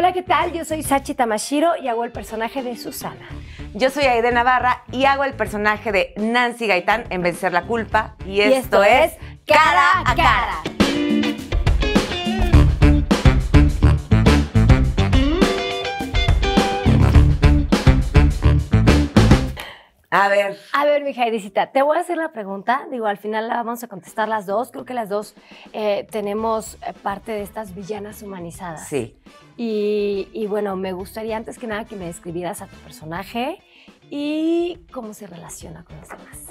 Hola, ¿qué tal? Yo soy Sachi Tamashiro y hago el personaje de Susana. Yo soy Aide Navarra y hago el personaje de Nancy Gaitán en Vencer la Culpa. Y, esto, es Cara a cara. A ver. A ver, mi Jairicita, te voy a hacer la pregunta. Digo, al final la vamos a contestar las dos. Creo que las dos eh, tenemos eh, parte de estas villanas humanizadas. Sí. Y, y, bueno, me gustaría antes que nada que me describieras a tu personaje y cómo se relaciona con los demás.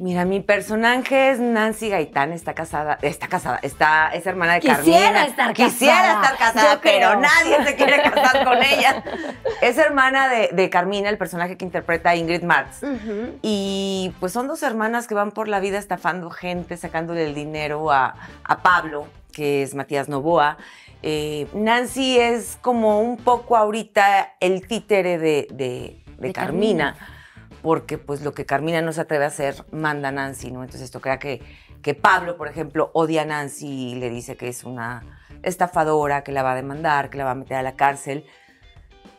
Mira, mi personaje es Nancy Gaitán, está casada, está casada, está, es hermana de Carmina. Quisiera estar casada. Quisiera estar casada, pero nadie se quiere casar con ella. Es hermana de, Carmina, el personaje que interpreta Ingrid Marx. Y pues son dos hermanas que van por la vida estafando gente, sacándole el dinero a, Pablo, que es Matías Novoa. Eh, Nancy es como un poco ahorita el títere de, Carmina porque pues lo que Carmina no se atreve a hacer manda a Nancy, ¿no? Entonces esto crea que, que Pablo, por ejemplo, odia a Nancy y le dice que es una estafadora, que la va a demandar, que la va a meter a la cárcel.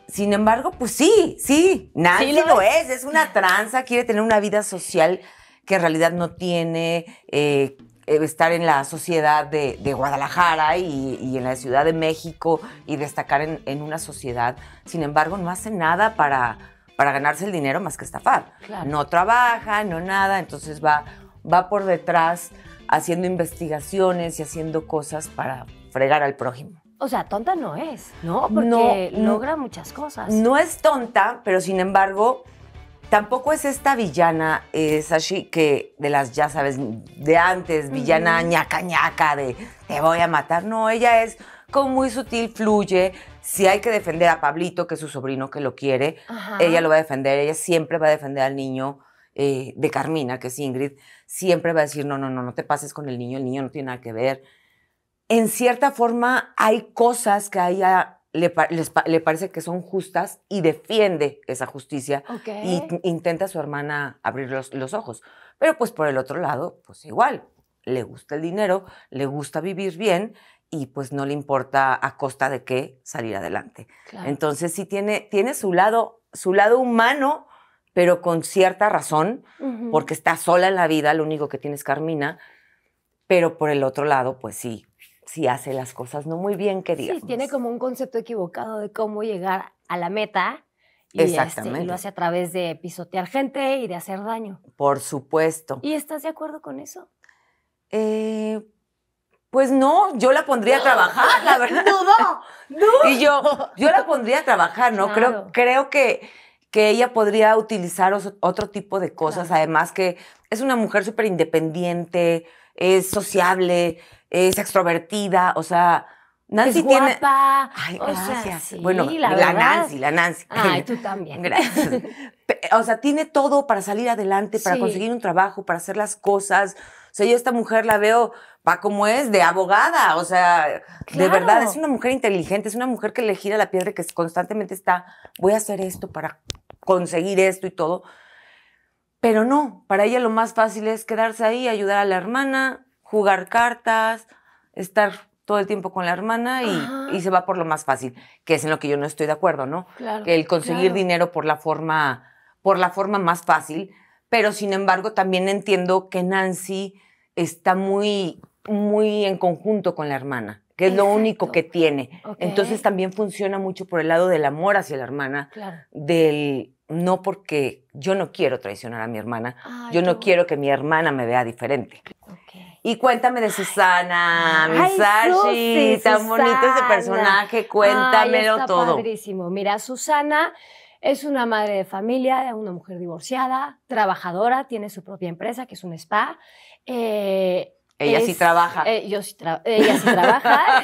Sin embargo, pues sí, sí, Nancy lo, es. es, una tranza, quiere tener una vida social que en realidad no tiene, eh, eh, estar en la sociedad de, Guadalajara y, en la Ciudad de México y destacar en, en una sociedad. Sin embargo, no hace nada para, para ganarse el dinero más que estafar. No trabaja, no nada, entonces va, va por detrás haciendo investigaciones y haciendo cosas para fregar al prójimo. O sea, tonta no es, ¿no? Porque logra muchas cosas. No es tonta, pero sin embargo, tampoco es esta villana, eh, Sashi, que de las, ya sabes, de antes, villana ñaca ñaca, de te voy a matar. No, ella es como muy sutil, fluye, si hay que defender a Pablito, que es su sobrino que lo quiere, ella lo va a defender, ella siempre va a defender al niño eh, de Carmina, que es Ingrid, siempre va a decir, no, no, no, no te pases con el niño, el niño no tiene nada que ver. En cierta forma hay cosas que a ella le, parece que son justas y defiende esa justicia y intenta a su hermana abrir los, los ojos. Pero pues por el otro lado, pues igual, le gusta el dinero, le gusta vivir bien y pues no le importa a costa de qué salir adelante. Entonces sí tiene, tiene su, lado, su lado humano, pero con cierta razón, porque está sola en la vida, lo único que tiene es Carmina, pero por el otro lado, pues sí, sí hace las cosas no muy bien, querida. Sí, tiene como un concepto equivocado de cómo llegar a la meta. Y, Exactamente. y lo hace a través de pisotear gente y de hacer daño. Por supuesto. ¿Y estás de acuerdo con eso? Eh, pues no, yo la pondría a trabajar, la verdad. No, no. Y yo, yo la pondría a trabajar, ¿no? Creo, creo que, que ella podría utilizar otro tipo de cosas, además que es una mujer súper independiente, es sociable, es extrovertida, o sea, Nancy es tiene. Ay, gracias. sí, bueno, la, Nancy, la Nancy. Ay, tú también. Gracias. o sea, tiene todo para salir adelante, para conseguir un trabajo, para hacer las cosas sea, yo esta mujer la veo, va como es, de abogada, o sea, de verdad, es una mujer inteligente, es una mujer que le gira la piedra, que constantemente está, voy a hacer esto para conseguir esto y todo. Pero no, para ella lo más fácil es quedarse ahí, ayudar a la hermana, jugar cartas, estar todo el tiempo con la hermana y, y, se va por lo más fácil, que es en lo que yo no estoy de acuerdo, ¿no? Claro, el conseguir dinero por la forma, por la forma más fácil. Pero sin embargo, también entiendo que Nancy está muy, muy en conjunto con la hermana que es lo único que tiene. Entonces también funciona mucho por el lado del amor hacia la hermana, del no porque yo no quiero traicionar a mi hermana, yo no, quiero que mi hermana me vea diferente. Y cuéntame de Susana, Ay, tan bonito ese personaje, cuéntamelo está todo. Padrísimo. Mira, Susana es una madre de familia, una mujer divorciada, trabajadora, tiene su propia empresa que es un spa eh, eh, ella, sí trabaja. yo sí ella sí trabaja.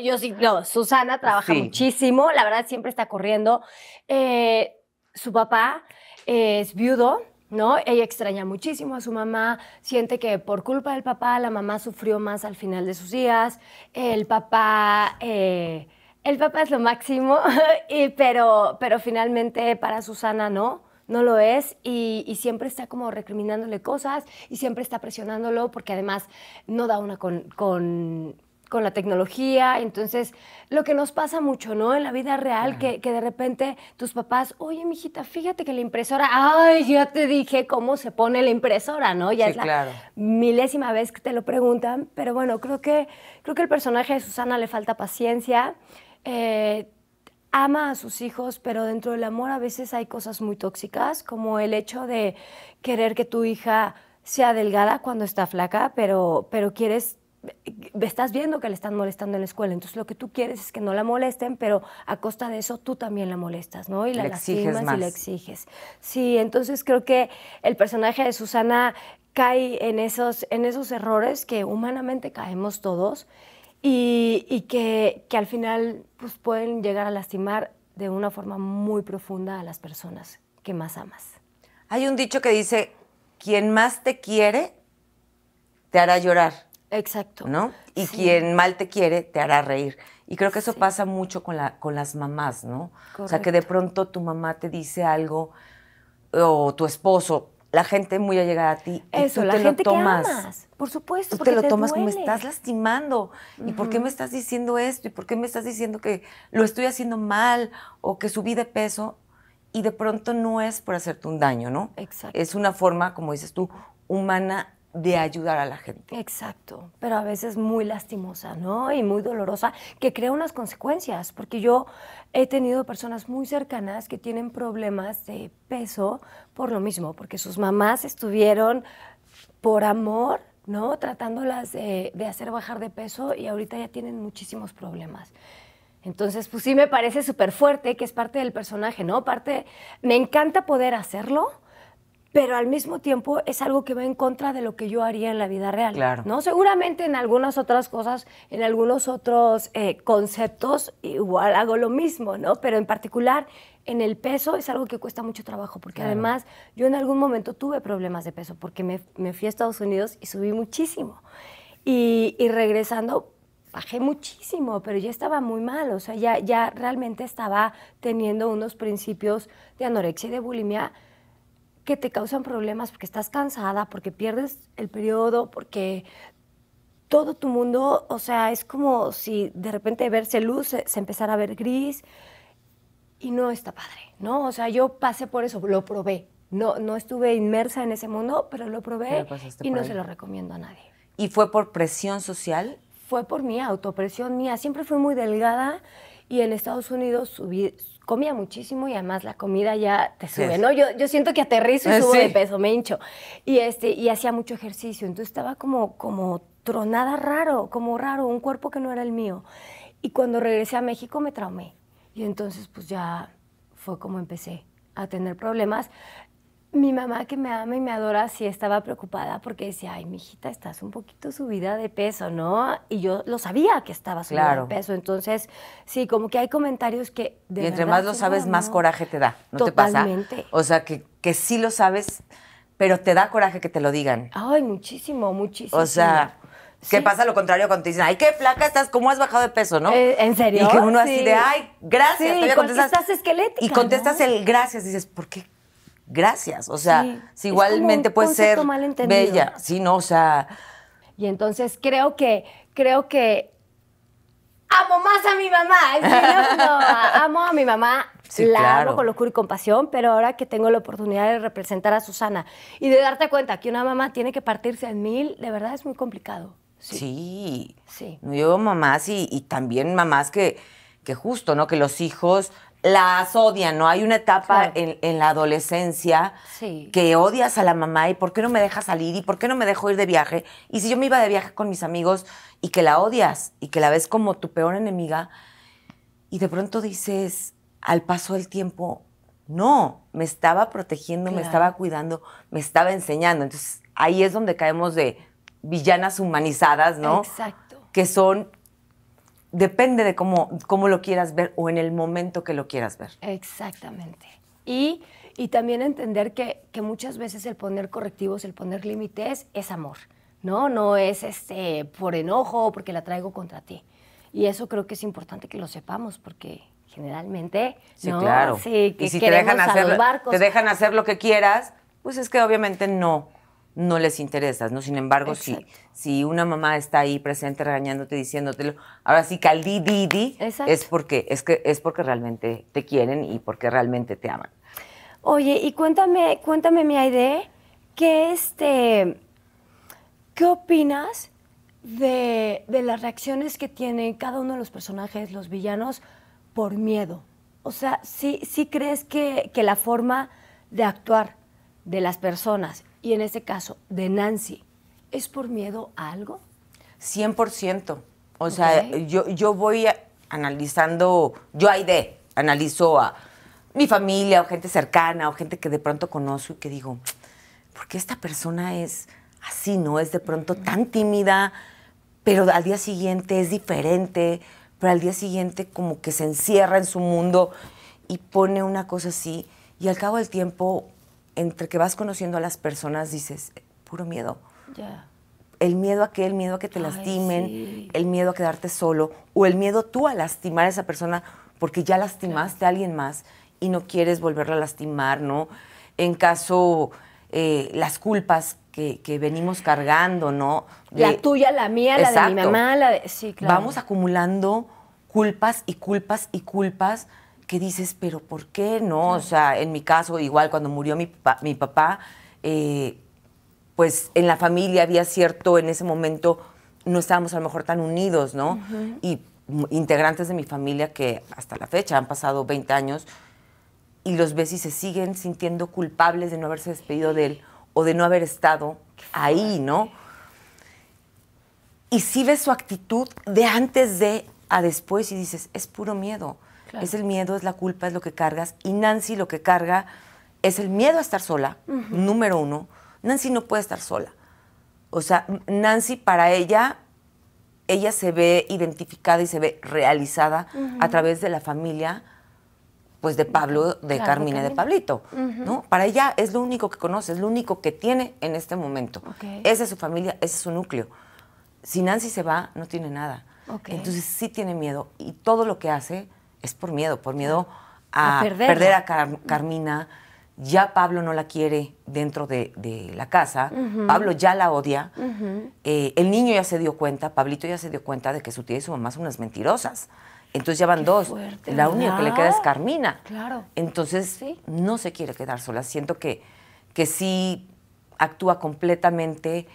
yo, sí, no, Susana trabaja muchísimo, la verdad siempre está corriendo. Eh, su papá es viudo, ¿no? Ella extraña muchísimo a su mamá, siente que por culpa del papá la mamá sufrió más al final de sus días. El papá... el papá es lo máximo, pero, pero finalmente para Susana no no lo es y, siempre está como recriminándole cosas y siempre está presionándolo porque además no da una con, la tecnología. Entonces, lo que nos pasa mucho, ¿no? En la vida real, que, de repente tus papás, oye, mijita, fíjate que la impresora, ay, ya te dije cómo se pone la impresora, ¿no? Ya es la milésima vez que te lo preguntan, pero bueno, creo que, creo que el personaje de Susana le falta paciencia. Eh, ama a sus hijos, pero dentro del amor a veces hay cosas muy tóxicas, como el hecho de querer que tu hija sea delgada cuando está flaca, pero, pero quieres estás viendo que le están molestando en la escuela, entonces lo que tú quieres es que no la molesten, pero a costa de eso tú también la molestas, ¿no? Y la le lastimas y la exiges. Sí, entonces creo que el personaje de Susana cae en esos, en esos errores que humanamente caemos todos y, que, al final pues, pueden llegar a lastimar de una forma muy profunda a las personas que más amas. Hay un dicho que dice, quien más te quiere, te hará llorar. Exacto. ¿No? Y quien mal te quiere, te hará reír. Y creo que eso pasa mucho con, la, con las mamás, ¿no? O sea, que de pronto tu mamá te dice algo, o tu esposo, la gente muy allegada a ti. Eso, la te gente lo tomas. por supuesto. Tú te lo tomas como estás lastimando. ¿Y por qué me estás diciendo esto? ¿Y por qué me estás diciendo que lo estoy haciendo mal o que subí de peso? Y de pronto no es por hacerte un daño, ¿no? Exacto. Es una forma, como dices tú, humana de ayudar a la gente. Exacto, pero a veces muy lastimosa, ¿no? Y muy dolorosa, que crea unas consecuencias, porque yo he tenido personas muy cercanas que tienen problemas de peso por lo mismo, porque sus mamás estuvieron por amor, ¿no? Tratándolas de, hacer bajar de peso y ahorita ya tienen muchísimos problemas. Entonces, pues sí me parece súper fuerte, que es parte del personaje, ¿no? Parte, me encanta poder hacerlo, pero al mismo tiempo es algo que va en contra de lo que yo haría en la vida real. Claro. ¿no? Seguramente en algunas otras cosas, en algunos otros eh, conceptos, igual hago lo mismo, ¿no? Pero en particular en el peso es algo que cuesta mucho trabajo, porque además yo en algún momento tuve problemas de peso, porque me, fui a Estados Unidos y subí muchísimo. Y, regresando, bajé muchísimo, pero ya estaba muy mal, o sea, ya, ya realmente estaba teniendo unos principios de anorexia y de bulimia que te causan problemas porque estás cansada, porque pierdes el periodo, porque todo tu mundo, o sea, es como si de repente verse luz, se, empezara a ver gris y no está padre, ¿no? O sea, yo pasé por eso, lo probé. No, no estuve inmersa en ese mundo, pero lo probé y no se lo recomiendo a nadie. ¿Y fue por presión social? Fue por mi autopresión mía. Siempre fui muy delgada y en Estados Unidos subí, comía muchísimo y además la comida ya te sube, ¿no? Yo, yo siento que aterrizo y eh, subo de peso, me hincho. Y, este, y hacía mucho ejercicio, entonces estaba como, como tronada raro, como raro, un cuerpo que no era el mío. Y cuando regresé a México me traumé. Y entonces pues ya fue como empecé a tener problemas mi mamá que me ama y me adora sí estaba preocupada porque decía, ay, mijita, estás un poquito subida de peso, ¿no? Y yo lo sabía que estaba subida de peso. Entonces, sí, como que hay comentarios que... De y entre más lo sabes, más coraje te da, ¿no te pasa? O sea, que, que sí lo sabes, pero te da coraje que te lo digan. Ay, muchísimo, muchísimo. O sea... ¿Qué pasa lo contrario cuando te dicen, ay, qué flaca estás, cómo has bajado de peso, ¿no? Eh, ¿En serio? Y que uno así de, ay, gracias. y contestas, esquelética. Y contestas el gracias, dices, ¿por qué gracias. O sea, si igualmente puede ser bella. Sí, no, o sea. Y entonces creo que, creo que amo más a mi mamá. No, amo a mi mamá. la claro. amo con locura y compasión, pero ahora que tengo la oportunidad de representar a Susana y de darte cuenta que una mamá tiene que partirse en mil, de verdad es muy complicado. Sí. Sí. No Yo mamás y, y también mamás que, que justo, ¿no? Que los hijos las odian, ¿no? Hay una etapa en, la adolescencia que odias a la mamá y ¿por qué no me deja salir? ¿Y por qué no me dejo ir de viaje? Y si yo me iba de viaje con mis amigos y que la odias y que la ves como tu peor enemiga y de pronto dices, al paso del tiempo, no, me estaba protegiendo, me estaba cuidando, me estaba enseñando. Entonces ahí es donde caemos de villanas humanizadas, ¿no? Exacto. Que son depende de cómo, cómo lo quieras ver o en el momento que lo quieras ver. Exactamente. Y, también entender que, muchas veces el poner correctivos, el poner límites es amor, ¿no? No es este, por enojo o porque la traigo contra ti. Y eso creo que es importante que lo sepamos porque generalmente... Sí, claro. Sí, y si te dejan, hacer, te dejan hacer lo que quieras, pues es que obviamente no no les interesas, ¿no? Sin embargo, si, si una mamá está ahí presente regañándote, diciéndotelo, ahora sí caldi, di, di, es porque, es, que, es porque realmente te quieren y porque realmente te aman. Oye, y cuéntame, cuéntame, mi idea que este, ¿qué opinas de, las reacciones que tienen cada uno de los personajes, los villanos, por miedo? O sea, ¿sí, crees que, que la forma de actuar de las personas y en este caso de Nancy, ¿es por miedo a algo? 100%. O sea, yo, yo voy analizando, yo ahí de, analizo a mi familia o gente cercana o gente que de pronto conozco y que digo, ¿por qué esta persona es así, no? Es de pronto tan tímida, pero al día siguiente es diferente, pero al día siguiente como que se encierra en su mundo y pone una cosa así y al cabo del tiempo entre que vas conociendo a las personas, dices, puro miedo. Yeah. El miedo a que, el miedo a que te lastimen, el miedo a quedarte solo, o el miedo tú a lastimar a esa persona porque ya lastimaste a alguien más y no quieres volverla a lastimar, ¿no? En caso, eh, las culpas que, venimos cargando, ¿no? la tuya, la mía, la de mi mamá, la de... Vamos acumulando culpas y culpas y culpas dices, pero ¿por qué no? O sea, en mi caso, igual cuando murió mi, papá, eh, pues en la familia había cierto, en ese momento no estábamos a lo mejor tan unidos, ¿no? Y integrantes de mi familia que hasta la fecha han pasado 20 años y los ves y se siguen sintiendo culpables de no haberse despedido de él o de no haber estado ahí, ¿no? Y si ves su actitud de antes de a después y dices, es puro miedo. Es el miedo, es la culpa, es lo que cargas. Y Nancy lo que carga es el miedo a estar sola, número uno. Nancy no puede estar sola. O sea, Nancy para ella, ella se ve identificada y se ve realizada a través de la familia, pues de Pablo, de Carmina de Pablito, ¿no? Para ella es lo único que conoce, es lo único que tiene en este momento. Esa es su familia, ese es su núcleo. Si Nancy se va, no tiene nada. Entonces sí tiene miedo y todo lo que hace es por miedo, por miedo a, perder. a Carmina. Ya Pablo no la quiere dentro de, la casa, Pablo ya la odia, eh, el niño ya se dio cuenta, Pablito ya se dio cuenta de que su tía y su mamá son unas mentirosas. Entonces ya van dos. la única que le queda es Carmina. Claro. Entonces no se quiere quedar sola. Siento que, que sí actúa completamente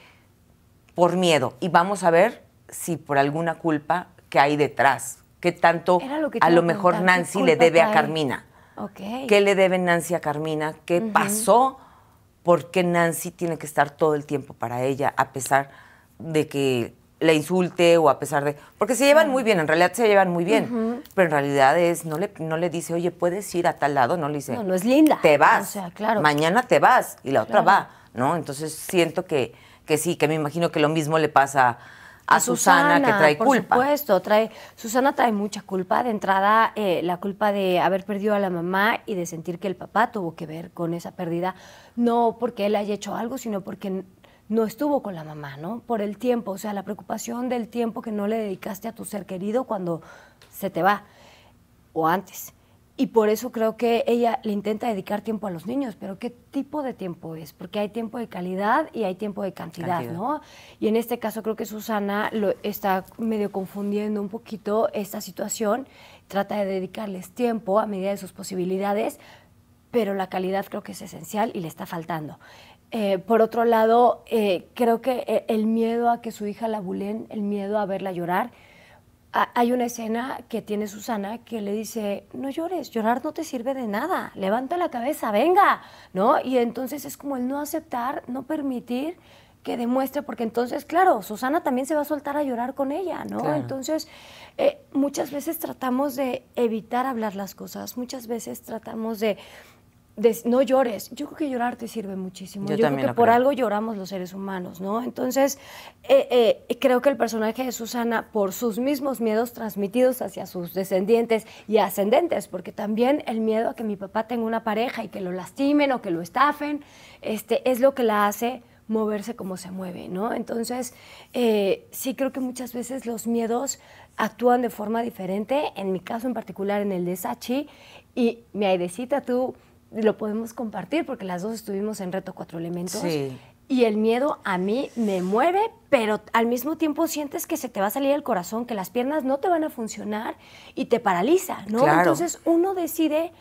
por miedo. Y vamos a ver si por alguna culpa que hay detrás, tanto a lo mejor Nancy le debe a Carmina. ¿Qué le debe Nancy a Carmina? ¿Qué pasó? ¿Por qué Nancy tiene que estar todo el tiempo para ella a pesar de que la insulte o a pesar de... Porque se llevan muy bien, en realidad se llevan muy bien, pero en realidad es, no le, no le dice, oye, puedes ir a tal lado, no le dice... No, no es linda. Te vas, claro. mañana te vas y la otra va, ¿no? Entonces siento que, que sí, que me imagino que lo mismo le pasa a a, Susana, que trae culpa. Por supuesto, trae, Susana trae mucha culpa. De entrada, eh, la culpa de haber perdido a la mamá y de sentir que el papá tuvo que ver con esa pérdida, no porque él haya hecho algo, sino porque no estuvo con la mamá, ¿no? Por el tiempo, o sea, la preocupación del tiempo que no le dedicaste a tu ser querido cuando se te va o antes. Y por eso creo que ella le intenta dedicar tiempo a los niños, pero ¿qué tipo de tiempo es? Porque hay tiempo de calidad y hay tiempo de cantidad, ¿no? Y en este caso creo que Susana lo está medio confundiendo un poquito esta situación, trata de dedicarles tiempo a medida de sus posibilidades, pero la calidad creo que es esencial y le está faltando. Eh, por otro lado, eh, creo que eh, el miedo a que su hija la bulen, el miedo a verla llorar, hay una escena que tiene Susana que le dice, no llores, llorar no te sirve de nada, levanta la cabeza, venga, ¿no? Y entonces es como el no aceptar, no permitir que demuestre, porque entonces, claro, Susana también se va a soltar a llorar con ella, ¿no? Entonces, eh, muchas veces tratamos de evitar hablar las cosas, muchas veces tratamos de no llores. Yo creo que llorar te sirve muchísimo. Yo, creo que por algo lloramos los seres humanos, ¿no? Entonces, eh, eh, creo que el personaje de Susana, por sus mismos miedos transmitidos hacia sus descendientes y ascendentes, porque también el miedo a que mi papá tenga una pareja y que lo lastimen o que lo estafen, este, es lo que la hace moverse como se mueve, ¿no? Entonces, eh, sí creo que muchas veces los miedos actúan de forma diferente, en mi caso en particular en el de Sachi, y mi airecita tú lo podemos compartir porque las dos estuvimos en Reto Cuatro Elementos. Y el miedo a mí me mueve, pero al mismo tiempo sientes que se te va a salir el corazón, que las piernas no te van a funcionar y te paraliza, ¿no? Entonces uno decide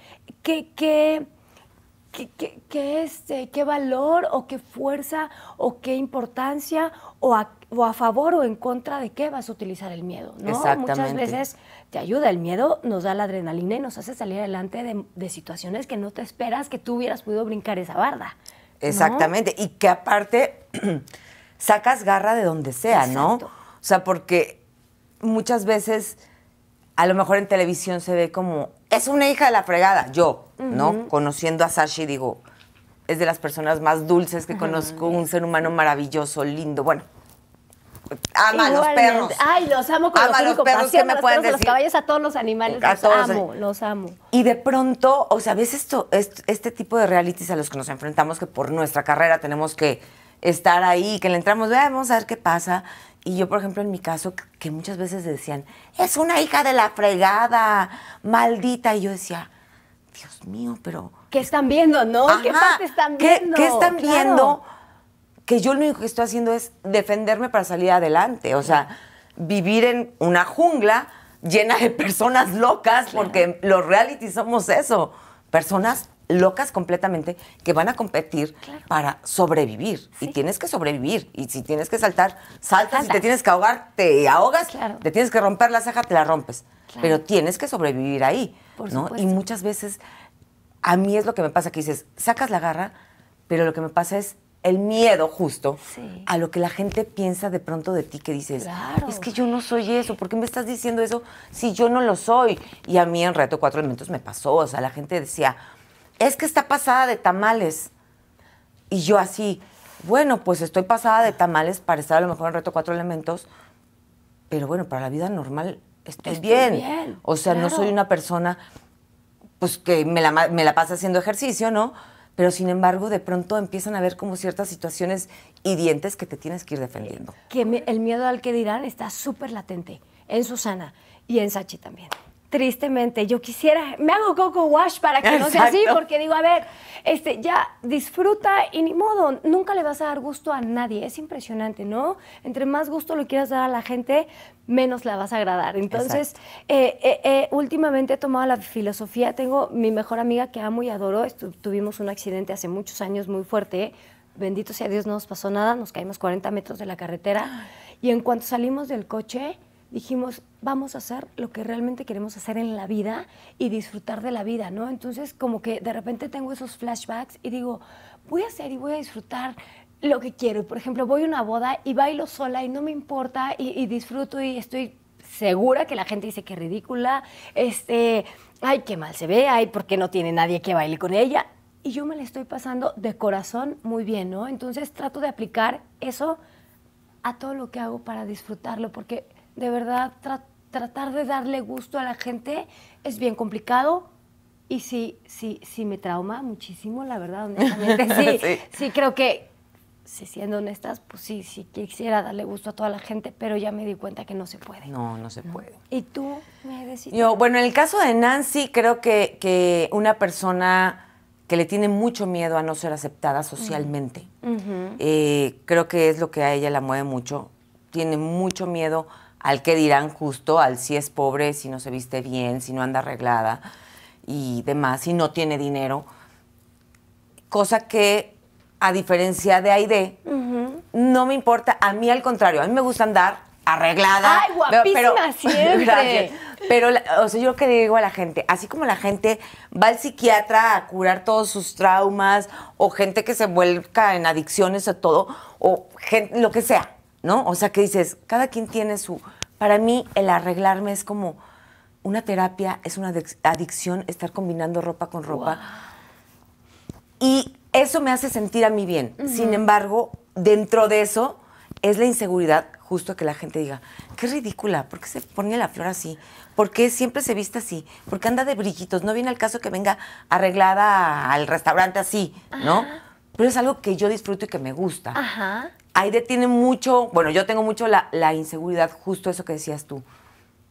qué que, qué este, qué valor o qué fuerza o qué importancia o a, o a favor o en contra de qué vas a utilizar el miedo, ¿no? Muchas veces te ayuda. El miedo nos da la adrenalina y nos hace salir adelante de, situaciones que no te esperas que tú hubieras podido brincar esa barda. Exactamente. Y que aparte sacas garra de donde sea, ¿no? O sea, porque muchas veces, a lo mejor en televisión se ve como, es una hija de la fregada. Yo, ¿no? Conociendo a Sashi, digo, es de las personas más dulces que conozco, un ser humano maravilloso, lindo. Bueno, Ama a los perros. Ay, los amo con ama los perros los caballos a todos los animales. los amo, eh. los... amo. Y de pronto, o sea, ves esto, este tipo de realities a los que nos enfrentamos que por nuestra carrera tenemos que estar ahí, que le entramos, vamos a ver qué pasa. Y yo, por ejemplo, en mi caso, que muchas veces decían, es una hija de la fregada, maldita. Y yo decía, Dios mío, pero... ¿Qué están viendo, no? ¿Qué parte están viendo? ¿Qué, están viendo? que yo lo único que estoy haciendo es defenderme para salir adelante. O sea, vivir en una jungla llena de personas locas, porque los reality somos eso, personas locas completamente que van a competir para sobrevivir. Y tienes que sobrevivir. Y si tienes que saltar, saltas. Si te tienes que ahogar, te ahogas. Claro. Te tienes que romper la ceja, te la rompes. Pero tienes que sobrevivir ahí. ¿no? Y muchas veces, a mí es lo que me pasa, que dices, sacas la garra, pero lo que me pasa es, el miedo justo a lo que la gente piensa de pronto de ti, que dices, es que yo no soy eso, ¿por qué me estás diciendo eso si yo no lo soy? Y a mí en Reto Cuatro Elementos me pasó, o sea, la gente decía, es que está pasada de tamales. Y yo así, bueno, pues estoy pasada de tamales para estar a lo mejor en Reto Cuatro Elementos, pero bueno, para la vida normal estoy, bien. O sea, no soy una persona pues que me la, me la pasa haciendo ejercicio, ¿no? pero sin embargo de pronto empiezan a ver como ciertas situaciones y dientes que te tienes que ir defendiendo. Que el miedo al que dirán está súper latente en Susana y en Sachi también. Tristemente, yo quisiera, me hago coco wash para que no sea así, porque digo, a ver, este, ya disfruta y ni modo, nunca le vas a dar gusto a nadie, es impresionante, ¿no? Entre más gusto lo quieras dar a la gente, menos la vas a agradar. Entonces, eh, eh, eh, últimamente he tomado la filosofía, tengo mi mejor amiga que amo y adoro, tuvimos un accidente hace muchos años muy fuerte, bendito sea Dios, no nos pasó nada, nos caímos 40 metros de la carretera y en cuanto salimos del coche dijimos, vamos a hacer lo que realmente queremos hacer en la vida y disfrutar de la vida, ¿no? Entonces, como que de repente tengo esos flashbacks y digo, voy a hacer y voy a disfrutar lo que quiero. por ejemplo, voy a una boda y bailo sola y no me importa y, disfruto y estoy segura que la gente dice que es ridícula, este, ay, qué mal se ve, ay, porque no tiene nadie que baile con ella. Y yo me la estoy pasando de corazón muy bien, ¿no? Entonces trato de aplicar eso a todo lo que hago para disfrutarlo, porque de verdad tratar de darle gusto a la gente es bien complicado, y sí, sí, sí me trauma muchísimo, la verdad, honestamente. sí. sí creo que, si siendo honestas, pues sí, si quisiera darle gusto a toda la gente, pero ya me di cuenta que no se puede. No, no se puede. ¿Y tú me decís? Yo, bueno, en el caso de Nancy, creo que, una persona que le tiene mucho miedo a no ser aceptada socialmente, eh, creo que es lo que a ella la mueve mucho, tiene mucho miedo al que dirán justo, al si es pobre, si no se viste bien, si no anda arreglada y demás, si no tiene dinero, cosa que a diferencia de Aide, no me importa. A mí, al contrario, a mí me gusta andar arreglada. ¡Ay, guapísima pero, siempre! Pero, o sea, yo lo que digo a la gente, así como la gente va al psiquiatra a curar todos sus traumas, o gente que se vuelca en adicciones a todo, o gente, lo que sea, ¿no? O sea, que dices, cada quien tiene su... Para mí, el arreglarme es como una terapia, es una adicción estar combinando ropa con ropa. Y eso me hace sentir a mí bien. Sin embargo, dentro de eso es la inseguridad justo que la gente diga, qué ridícula, ¿por qué se pone la flor así? ¿Por qué siempre se viste así? ¿Por qué anda de brillitos? No viene al caso que venga arreglada al restaurante así, ¿no? Pero es algo que yo disfruto y que me gusta. Ajá. Ahí detiene mucho, bueno, yo tengo mucho la, la inseguridad, justo eso que decías tú.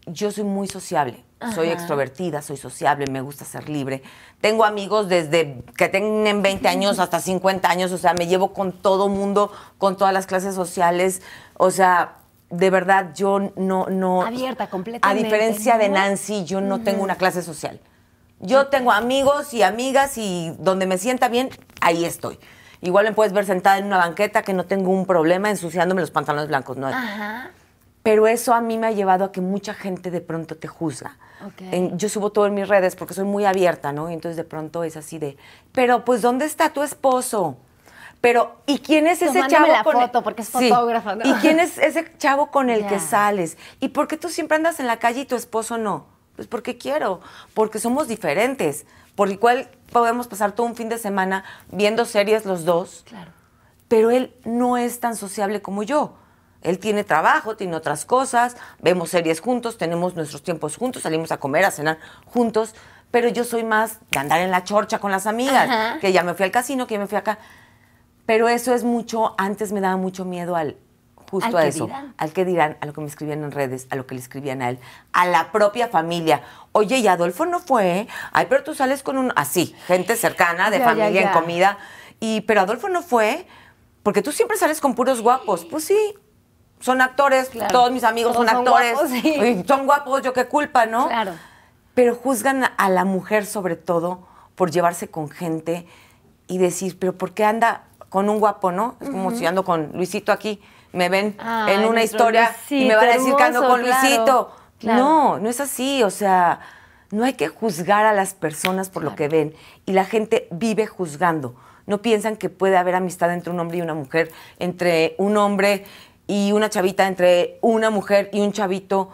Yo soy muy sociable soy extrovertida, soy sociable, me gusta ser libre. Tengo amigos desde que tienen 20 años hasta 50 años, o sea, me llevo con todo mundo, con todas las clases sociales, o sea, de verdad yo no no abierta completamente. A diferencia de Nancy, yo no tengo una clase social. Yo tengo amigos y amigas y donde me sienta bien, ahí estoy. Igual me puedes ver sentada en una banqueta que no tengo un problema ensuciándome los pantalones blancos, no. Pero eso a mí me ha llevado a que mucha gente de pronto te juzga yo subo todo en mis redes porque soy muy abierta, ¿no? Y entonces de pronto es así de, pero pues ¿dónde está tu esposo? Pero ¿y quién es ese chavo la foto porque es ¿Y quién es ese chavo con el que sales? ¿Y por qué tú siempre andas en la calle y tu esposo no? Pues porque quiero, porque somos diferentes, por el cual podemos pasar todo un fin de semana viendo series los dos. Claro. Pero él no es tan sociable como yo. Él tiene trabajo, tiene otras cosas, vemos series juntos, tenemos nuestros tiempos juntos, salimos a comer, a cenar juntos, pero yo soy más de andar en la chorcha con las amigas, que ya me fui al casino, que ya me fui acá. Pero eso es mucho, antes me daba mucho miedo al justo a eso, al que dirán, a lo que me escribían en redes, a lo que le escribían a él, a la propia familia. Oye, y Adolfo no fue, ay, pero tú sales con un así, gente cercana, de familia en comida, y pero Adolfo no fue, porque tú siempre sales con puros guapos. Pues sí, son actores, todos mis amigos son, actores, son guapos, yo qué culpa, ¿no? Claro. Pero juzgan a la mujer sobre todo por llevarse con gente y decir, pero ¿por qué anda con un guapo, no? Es como si ando con Luisito aquí, me ven en una historia y me van a decir que ando con Luisito. No, no es así, o sea, no hay que juzgar a las personas por lo que ven y la gente vive juzgando. No piensan que puede haber amistad entre un hombre y una mujer, entre un hombre y una chavita entre una mujer y un chavito.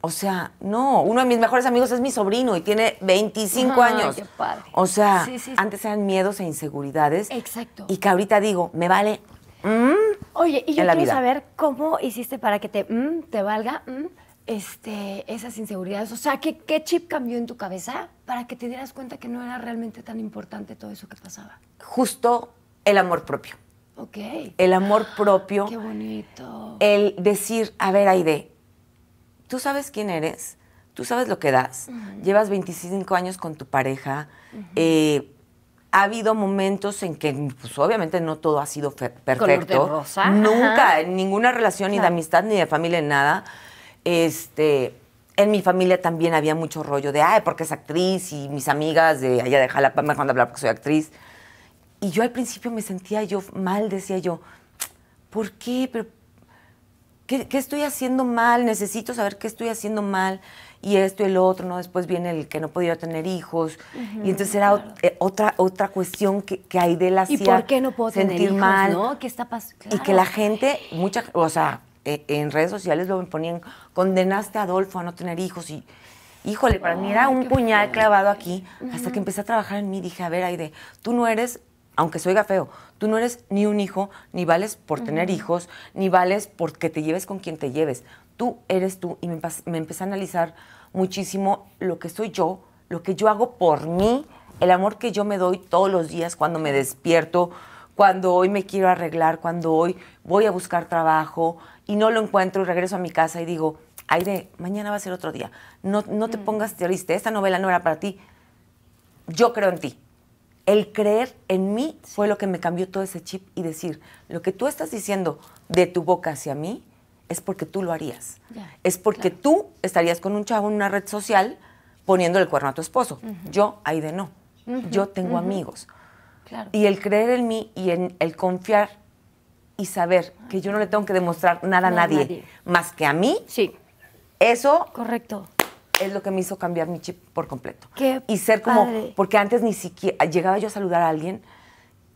O sea, no, uno de mis mejores amigos es mi sobrino y tiene 25 años. Qué padre. O sea, antes eran miedos e inseguridades. Exacto. Y que ahorita digo, me vale. Mm, Oye, y yo quiero saber cómo hiciste para que te, mm, te valga mm, este, esas inseguridades. O sea, ¿qué, ¿qué chip cambió en tu cabeza para que te dieras cuenta que no era realmente tan importante todo eso que pasaba? Justo el amor propio. El amor propio. Qué bonito. El decir, a ver, Aide, tú sabes quién eres, tú sabes lo que das, llevas 25 años con tu pareja, eh, ha habido momentos en que, pues, obviamente no todo ha sido perfecto. Nunca, en ninguna relación, ni de amistad, ni de familia, nada. Este, en mi familia también había mucho rollo de, ay, porque es actriz y mis amigas de allá de la me van hablar porque soy actriz. Y yo al principio me sentía yo mal, decía yo, ¿por qué? ¿qué, estoy haciendo mal? Necesito saber qué estoy haciendo mal y esto y el otro, ¿no? Después viene el que no podía tener hijos y entonces era eh, otra, otra cuestión que, que las hacía ¿Y por qué no puedo sentir mal. ¿no? ¿Qué está pasando? Y que la gente, mucha, o sea, e, en redes sociales lo ponían, condenaste a Adolfo a no tener hijos y híjole, para mí era un puñal clavado aquí, hasta que empecé a trabajar en mí, dije, a ver, Aide, tú no eres aunque se oiga feo, tú no eres ni un hijo, ni vales por tener hijos, ni vales porque te lleves con quien te lleves. Tú eres tú. Y me, empecé a analizar muchísimo lo que soy yo, lo que yo hago por mí, el amor que yo me doy todos los días cuando me despierto, cuando hoy me quiero arreglar, cuando hoy voy a buscar trabajo y no lo encuentro y regreso a mi casa y digo, Aire, mañana va a ser otro día. No, no te pongas triste, esta novela no era para ti. Yo creo en ti el creer en mí fue lo que me cambió todo ese chip y decir, lo que tú estás diciendo de tu boca hacia mí es porque tú lo harías. es porque tú estarías con un chavo en una red social poniendo el cuerno a tu esposo. Yo, ahí de no. Yo tengo amigos. Y el creer en mí y en el confiar y saber que yo no le tengo que demostrar nada a nadie, nadie, más que a mí. Sí. Eso. Correcto es lo que me hizo cambiar mi chip por completo. Qué y ser como, porque antes ni siquiera llegaba yo a saludar a alguien.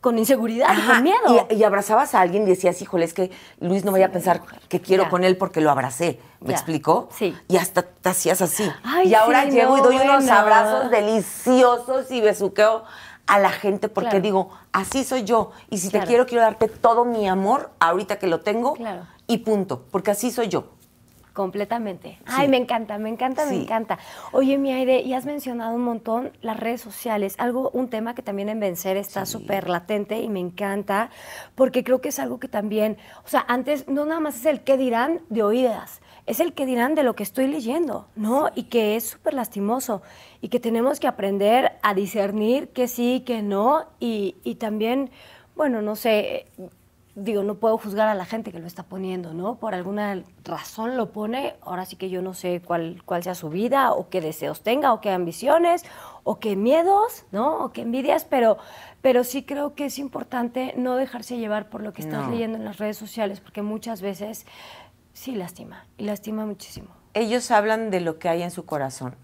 Con inseguridad, con miedo. Y, abrazabas a alguien y decías, híjole, es que Luis no vaya a pensar que quiero con él porque lo abracé. ¿Me explicó? Sí. Y hasta te hacías así. y ahora llego y doy unos abrazos deliciosos y besuqueo a la gente porque digo, así soy yo. Y si te quiero, quiero darte todo mi amor ahorita que lo tengo y punto, porque así soy yo. Completamente. Ay, me encanta, me encanta, me encanta. Oye, mi aire, y has mencionado un montón las redes sociales, algo, un tema que también en Vencer está súper latente y me encanta, porque creo que es algo que también, o sea, antes no nada más es el qué dirán de oídas, es el que dirán de lo que estoy leyendo, ¿no? Y que es súper lastimoso y que tenemos que aprender a discernir que sí, que no y, y también, bueno, no sé, digo, no puedo juzgar a la gente que lo está poniendo, ¿no? Por alguna razón lo pone, ahora sí que yo no sé cuál, cuál sea su vida, o qué deseos tenga, o qué ambiciones, o qué miedos, ¿no? O qué envidias, pero, pero sí creo que es importante no dejarse llevar por lo que estás leyendo en las redes sociales, porque muchas veces sí lastima, y lastima muchísimo. Ellos hablan de lo que hay en su corazón.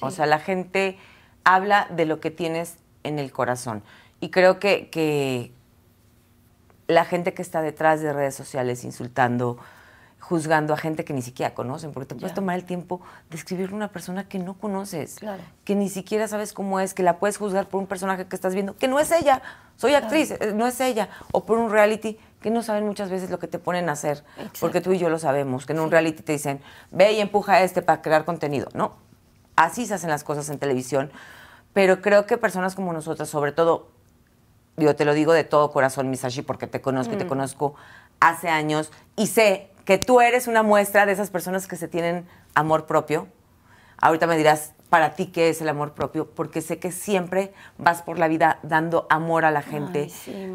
O sea, la gente habla de lo que tienes en el corazón. Y creo que, que la gente que está detrás de redes sociales insultando, juzgando a gente que ni siquiera conocen, porque te puedes tomar el tiempo de escribir a una persona que no conoces, que ni siquiera sabes cómo es, que la puedes juzgar por un personaje que estás viendo, que no es ella, soy actriz, eh, no es ella, o por un reality que no saben muchas veces lo que te ponen a hacer, porque tú y yo lo sabemos, que en un reality te dicen, ve y empuja a este para crear contenido, ¿no? Así se hacen las cosas en televisión, pero creo que personas como nosotras, sobre todo yo te lo digo de todo corazón, Misashi, porque te conozco y te mm. conozco hace años y sé que tú eres una muestra de esas personas que se tienen amor propio. Ahorita me dirás para ti qué es el amor propio, porque sé que siempre vas por la vida dando amor a la gente,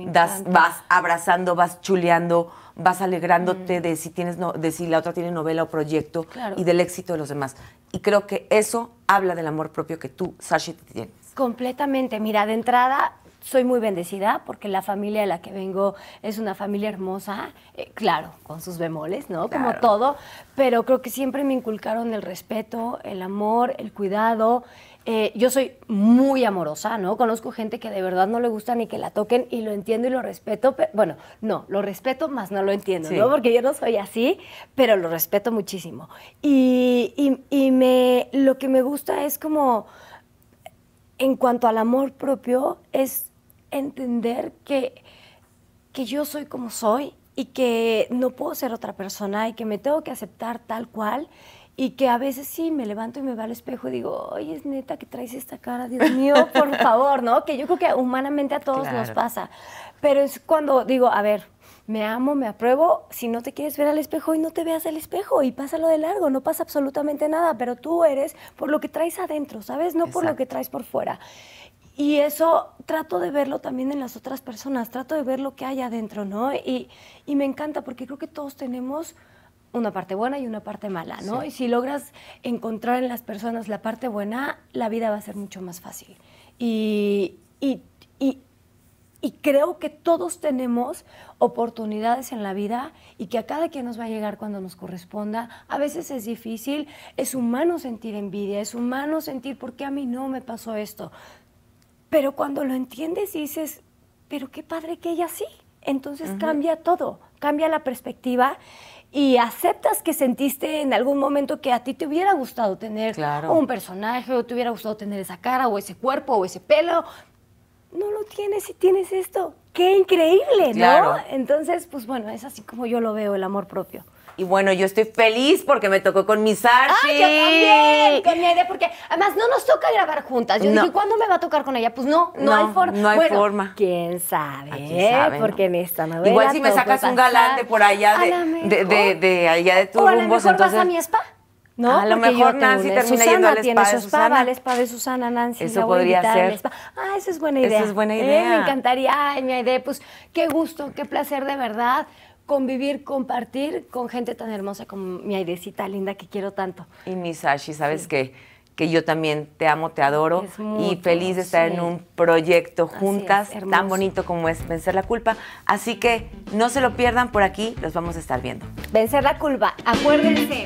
das, vas abrazando, vas chuleando, vas alegrándote mm. de si tienes la otra tiene novela o proyecto y del éxito de los demás. Y creo que eso habla del amor propio que tú, Sashi, tienes. Completamente. Mira, de entrada soy muy bendecida porque la familia de la que vengo es una familia hermosa, eh, claro, con sus bemoles, ¿no? Como todo, pero creo que siempre me inculcaron el respeto, el amor, el cuidado. Eh, yo soy muy amorosa, ¿no? Conozco gente que de verdad no le gusta ni que la toquen y lo entiendo y lo respeto. Pero, bueno, no, lo respeto más no lo entiendo, ¿no? Porque yo no soy así, pero lo respeto muchísimo. Y, y me, lo que me gusta es como, en cuanto al amor propio, es entender que, que yo soy como soy y que no puedo ser otra persona y que me tengo que aceptar tal cual y que a veces sí me levanto y me veo al espejo y digo, oye, es neta que traes esta cara, Dios mío, por favor, ¿no? Que yo creo que humanamente a todos nos pasa. Pero es cuando digo, a ver, me amo, me apruebo, si no te quieres ver al espejo y no te veas al espejo y pásalo de largo, no pasa absolutamente nada, pero tú eres por lo que traes adentro, ¿sabes? No por lo que traes por fuera. Y eso trato de verlo también en las otras personas, trato de ver lo que hay adentro, ¿no? Y, y me encanta porque creo que todos tenemos una parte buena y una parte mala, ¿no? Y si logras encontrar en las personas la parte buena, la vida va a ser mucho más fácil. Y, y, y, y, creo que todos tenemos oportunidades en la vida y que a cada quien nos va a llegar cuando nos corresponda. A veces es difícil, es humano sentir envidia, es humano sentir por qué a mí no me pasó esto. Pero cuando lo entiendes y dices, pero qué padre que ella sí, entonces cambia todo, cambia la perspectiva y aceptas que sentiste en algún momento que a ti te hubiera gustado tener un personaje o te hubiera gustado tener esa cara o ese cuerpo o ese pelo. No lo tienes y tienes esto. Qué increíble, ¿no? Entonces, pues bueno, es así como yo lo veo, el amor propio. Y bueno, yo estoy feliz porque me tocó con mi Sarchi. ¡Ay, ah, yo también! Con mi idea porque además no nos toca grabar juntas. Yo dije, ¿cuándo me va a tocar con ella? Pues no, no, hay forma. No hay bueno, forma. ¿Quién sabe? ¿Quién sabe porque en esta novela Igual si me sacas un galante por allá de, de, de, allá de tu rumbo. a lo mejor vas a mi spa. ¿no? A lo mejor Nancy termina Susana yendo al spa de Susana. al spa de Susana, Nancy. Eso podría ser. Ah, esa es buena idea. Esa es buena eh, idea. me encantaría, ay, mi idea. Pues qué gusto, qué placer de verdad convivir, compartir con gente tan hermosa como mi airecita linda que quiero tanto. Y mi Sashi, ¿sabes que yo también te amo, te adoro y feliz de estar en un proyecto juntas tan bonito como es Vencer la Culpa. Así que no se lo pierdan por aquí, los vamos a estar viendo. Vencer la Culpa, acuérdense.